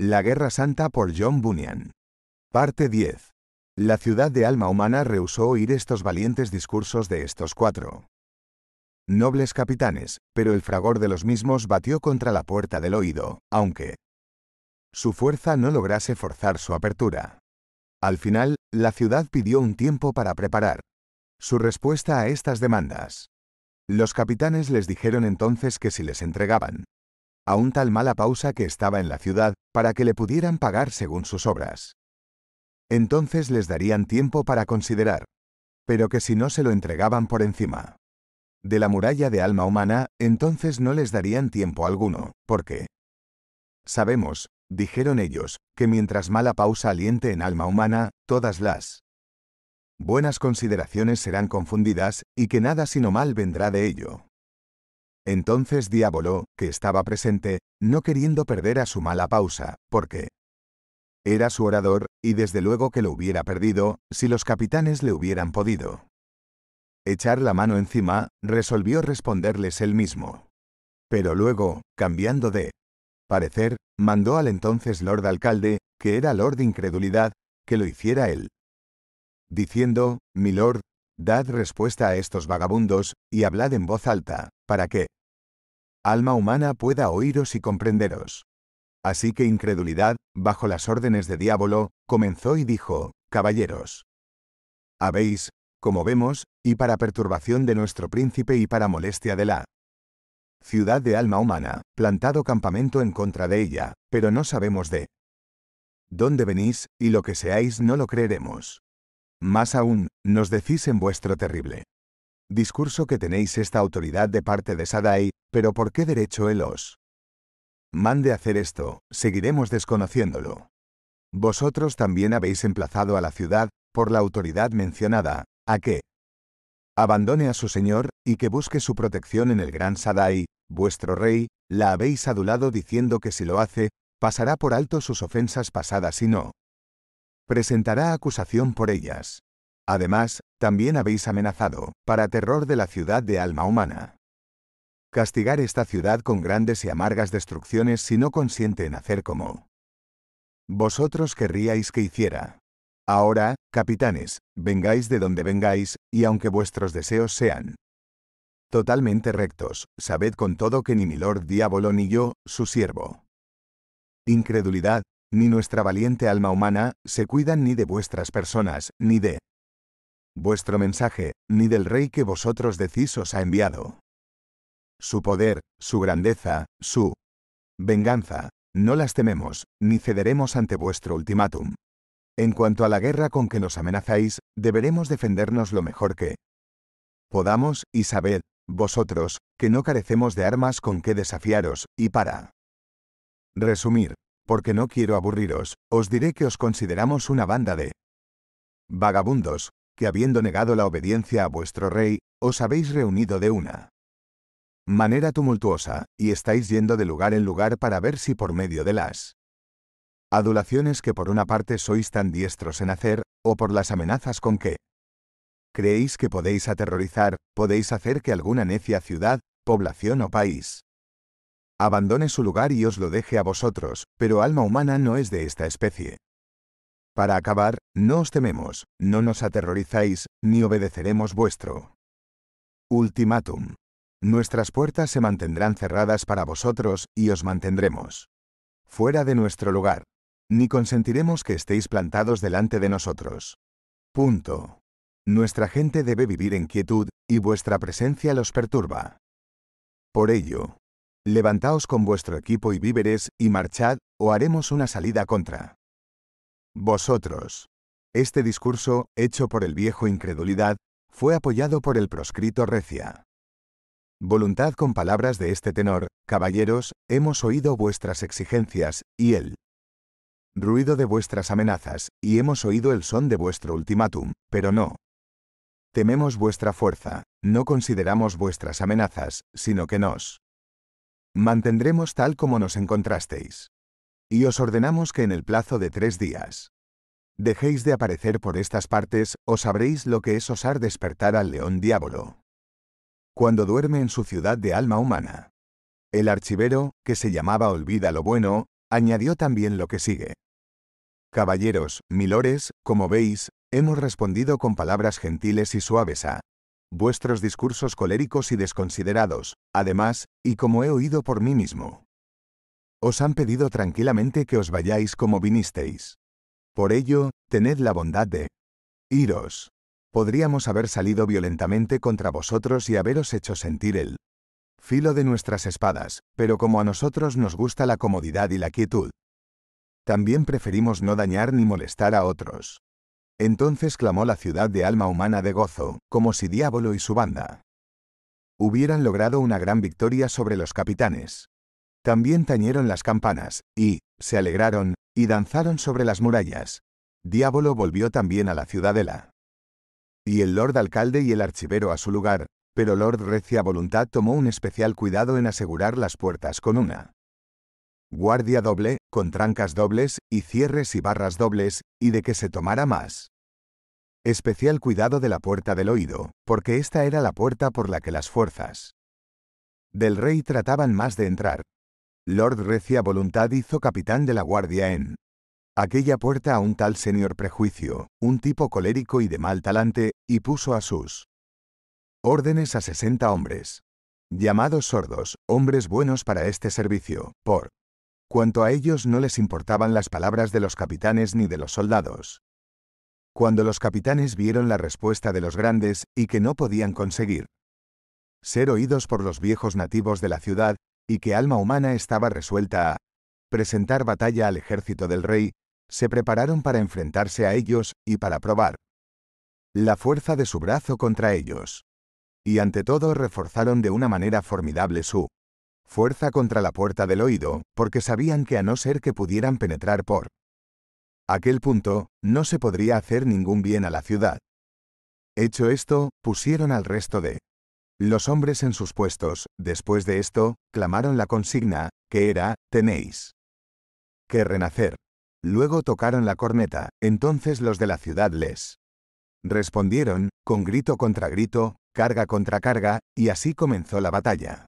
La Guerra Santa por John Bunyan. Parte 10. La ciudad de alma humana rehusó oír estos valientes discursos de estos cuatro nobles capitanes, pero el fragor de los mismos batió contra la puerta del oído, aunque su fuerza no lograse forzar su apertura. Al final, la ciudad pidió un tiempo para preparar su respuesta a estas demandas. Los capitanes les dijeron entonces que si les entregaban a un tal mala pausa que estaba en la ciudad, para que le pudieran pagar según sus obras. Entonces les darían tiempo para considerar, pero que si no se lo entregaban por encima de la muralla de alma humana, entonces no les darían tiempo alguno, porque sabemos, dijeron ellos, que mientras mala pausa aliente en alma humana, todas las buenas consideraciones serán confundidas, y que nada sino mal vendrá de ello. Entonces Diabolo, que estaba presente, no queriendo perder a su mala pausa, porque era su orador, y desde luego que lo hubiera perdido, si los capitanes le hubieran podido echar la mano encima, resolvió responderles él mismo. Pero luego, cambiando de parecer, mandó al entonces Lord Alcalde, que era Lord Incredulidad, que lo hiciera él. Diciendo, "Mi lord, dad respuesta a estos vagabundos, y hablad en voz alta, para que alma humana pueda oíros y comprenderos. Así que incredulidad, bajo las órdenes de diablo, comenzó y dijo, Caballeros. Habéis, como vemos, y para perturbación de nuestro príncipe y para molestia de la ciudad de alma humana, plantado campamento en contra de ella, pero no sabemos de dónde venís, y lo que seáis no lo creeremos. Más aún, nos decís en vuestro terrible discurso que tenéis esta autoridad de parte de Sadai, pero ¿por qué derecho él os mande hacer esto? Seguiremos desconociéndolo. Vosotros también habéis emplazado a la ciudad, por la autoridad mencionada, a que abandone a su señor, y que busque su protección en el gran Sadai, vuestro rey, la habéis adulado diciendo que si lo hace, pasará por alto sus ofensas pasadas y no presentará acusación por ellas. Además, también habéis amenazado, para terror de la ciudad de alma humana castigar esta ciudad con grandes y amargas destrucciones si no consiente en hacer como vosotros querríais que hiciera. Ahora, capitanes, vengáis de donde vengáis, y aunque vuestros deseos sean totalmente rectos, sabed con todo que ni mi lord diabolo ni yo, su siervo. Incredulidad, ni nuestra valiente alma humana, se cuidan ni de vuestras personas, ni de vuestro mensaje, ni del rey que vosotros decís os ha enviado su poder, su grandeza, su venganza. No las tememos, ni cederemos ante vuestro ultimátum. En cuanto a la guerra con que nos amenazáis, deberemos defendernos lo mejor que podamos, y sabed, vosotros, que no carecemos de armas con que desafiaros, y para resumir, porque no quiero aburriros, os diré que os consideramos una banda de vagabundos, que habiendo negado la obediencia a vuestro rey, os habéis reunido de una manera tumultuosa, y estáis yendo de lugar en lugar para ver si por medio de las adulaciones que por una parte sois tan diestros en hacer, o por las amenazas con que creéis que podéis aterrorizar, podéis hacer que alguna necia ciudad, población o país abandone su lugar y os lo deje a vosotros, pero alma humana no es de esta especie. Para acabar, no os tememos, no nos aterrorizáis, ni obedeceremos vuestro ultimátum. Nuestras puertas se mantendrán cerradas para vosotros, y os mantendremos fuera de nuestro lugar. Ni consentiremos que estéis plantados delante de nosotros. Punto. Nuestra gente debe vivir en quietud, y vuestra presencia los perturba. Por ello, levantaos con vuestro equipo y víveres, y marchad, o haremos una salida contra vosotros. Este discurso, hecho por el viejo incredulidad, fue apoyado por el proscrito Recia. Voluntad con palabras de este tenor, caballeros, hemos oído vuestras exigencias, y el ruido de vuestras amenazas, y hemos oído el son de vuestro ultimátum, pero no. Tememos vuestra fuerza, no consideramos vuestras amenazas, sino que nos mantendremos tal como nos encontrasteis. Y os ordenamos que en el plazo de tres días dejéis de aparecer por estas partes, o sabréis lo que es osar despertar al león diablo cuando duerme en su ciudad de alma humana. El archivero, que se llamaba Olvida lo bueno, añadió también lo que sigue. Caballeros, milores, como veis, hemos respondido con palabras gentiles y suaves a vuestros discursos coléricos y desconsiderados, además, y como he oído por mí mismo. Os han pedido tranquilamente que os vayáis como vinisteis. Por ello, tened la bondad de iros podríamos haber salido violentamente contra vosotros y haberos hecho sentir el filo de nuestras espadas, pero como a nosotros nos gusta la comodidad y la quietud, también preferimos no dañar ni molestar a otros. Entonces clamó la ciudad de alma humana de gozo, como si Diablo y su banda hubieran logrado una gran victoria sobre los capitanes. También tañeron las campanas, y, se alegraron, y danzaron sobre las murallas. Diablo volvió también a la ciudadela y el Lord Alcalde y el archivero a su lugar, pero Lord Recia Voluntad tomó un especial cuidado en asegurar las puertas con una guardia doble, con trancas dobles, y cierres y barras dobles, y de que se tomara más. Especial cuidado de la puerta del oído, porque esta era la puerta por la que las fuerzas del rey trataban más de entrar. Lord Recia Voluntad hizo capitán de la guardia en Aquella puerta a un tal señor prejuicio, un tipo colérico y de mal talante, y puso a sus órdenes a sesenta hombres, llamados sordos, hombres buenos para este servicio, por cuanto a ellos no les importaban las palabras de los capitanes ni de los soldados. Cuando los capitanes vieron la respuesta de los grandes y que no podían conseguir ser oídos por los viejos nativos de la ciudad, y que alma humana estaba resuelta a presentar batalla al ejército del rey, se prepararon para enfrentarse a ellos y para probar la fuerza de su brazo contra ellos. Y ante todo reforzaron de una manera formidable su fuerza contra la puerta del oído, porque sabían que a no ser que pudieran penetrar por aquel punto, no se podría hacer ningún bien a la ciudad. Hecho esto, pusieron al resto de los hombres en sus puestos, después de esto, clamaron la consigna, que era, tenéis que renacer. Luego tocaron la corneta, entonces los de la ciudad les respondieron, con grito contra grito, carga contra carga, y así comenzó la batalla.